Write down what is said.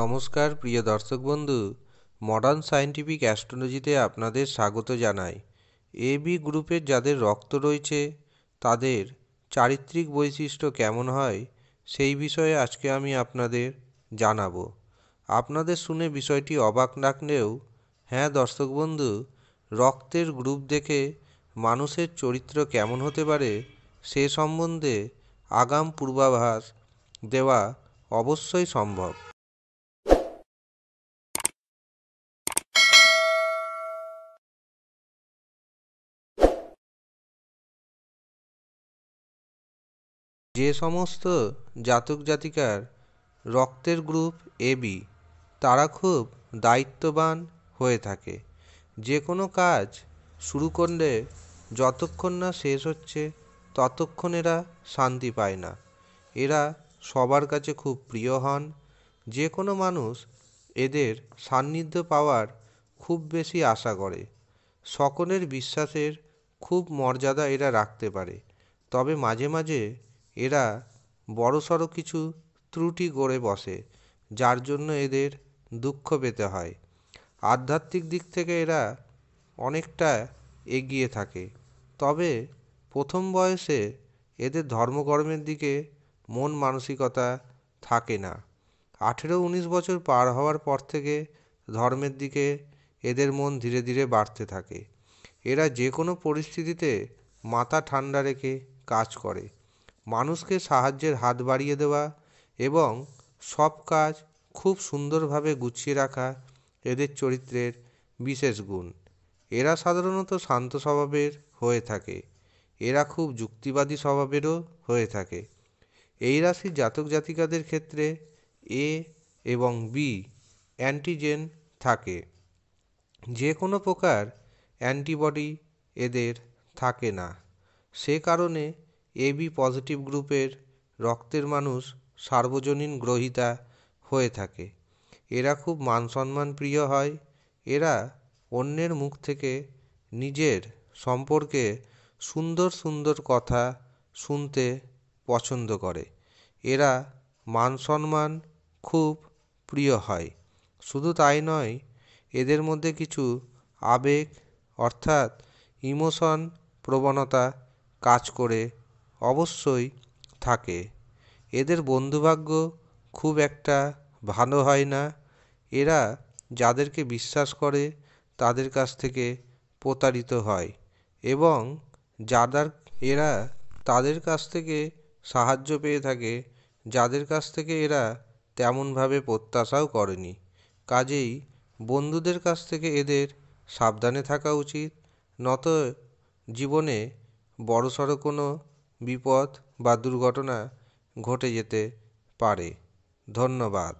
নমস্কার প্রিয় দর্শক বন্ধু মডার্ন সায়েন্টিফিক অ্যাস্ট্রোলজিতে আপনাদের স্বাগত জানাই এ বি গ্রুপের যাদের রক্ত রয়েছে তাদের চারিত্রিক বৈশিষ্ট্য কেমন হয় সেই বিষয়ে আজকে আমি আপনাদের জানাবো আপনাদের শুনে বিষয়টি অবাক রাখলেও হ্যাঁ দর্শক বন্ধু রক্তের গ্রুপ দেখে মানুষের চরিত্র কেমন হতে পারে সে সম্বন্ধে আগাম পূর্বাভাস দেওয়া অবশ্যই সম্ভব যে সমস্ত জাতক জাতিকার রক্তের গ্রুপ এবি তারা খুব দায়িত্ববান হয়ে থাকে যে কোনো কাজ শুরু করলে যতক্ষণ না শেষ হচ্ছে ততক্ষণ এরা শান্তি পায় না এরা সবার কাছে খুব প্রিয় হন যে কোনো মানুষ এদের সান্নিধ্য পাওয়ার খুব বেশি আশা করে সকলের বিশ্বাসের খুব মর্যাদা এরা রাখতে পারে তবে মাঝে মাঝে এরা বড়সড় কিছু ত্রুটি গড়ে বসে যার জন্য এদের দুঃখ পেতে হয় আধ্যাত্মিক দিক থেকে এরা অনেকটা এগিয়ে থাকে তবে প্রথম বয়সে এদের ধর্মকর্মের দিকে মন মানসিকতা থাকে না আঠেরো উনিশ বছর পার হওয়ার পর থেকে ধর্মের দিকে এদের মন ধীরে ধীরে বাড়তে থাকে এরা যে কোনো পরিস্থিতিতে মাথা ঠান্ডা রেখে কাজ করে মানুষকে সাহায্যের হাত বাড়িয়ে দেওয়া এবং সব কাজ খুব সুন্দরভাবে গুছিয়ে রাখা এদের চরিত্রের বিশেষ গুণ এরা সাধারণত শান্ত স্বভাবের হয়ে থাকে এরা খুব যুক্তিবাদী স্বভাবেরও হয়ে থাকে এই রাশির জাতক জাতিকাদের ক্ষেত্রে এ এবং বি অ্যান্টিজেন থাকে যে কোনো প্রকার অ্যান্টিবডি এদের থাকে না সে কারণে এবি পজিটিভ গ্রুপের রক্তের মানুষ সার্বজনীন গ্রহিতা হয়ে থাকে এরা খুব মানসম্মান প্রিয় হয় এরা অন্যের মুখ থেকে নিজের সম্পর্কে সুন্দর সুন্দর কথা শুনতে পছন্দ করে এরা মানসম্মান খুব প্রিয় হয় শুধু তাই নয় এদের মধ্যে কিছু আবেগ অর্থাৎ ইমোশন প্রবণতা কাজ করে অবশ্যই থাকে এদের বন্ধুভাগ্য খুব একটা ভালো হয় না এরা যাদেরকে বিশ্বাস করে তাদের কাছ থেকে প্রতারিত হয় এবং যাদের এরা তাদের কাছ থেকে সাহায্য পেয়ে থাকে যাদের কাছ থেকে এরা তেমনভাবে প্রত্যাশাও করেনি কাজেই বন্ধুদের কাছ থেকে এদের সাবধানে থাকা উচিত নত জীবনে বড়সড় কোনো বিপদ বা দুর্ঘটনা ঘটে যেতে পারে ধন্যবাদ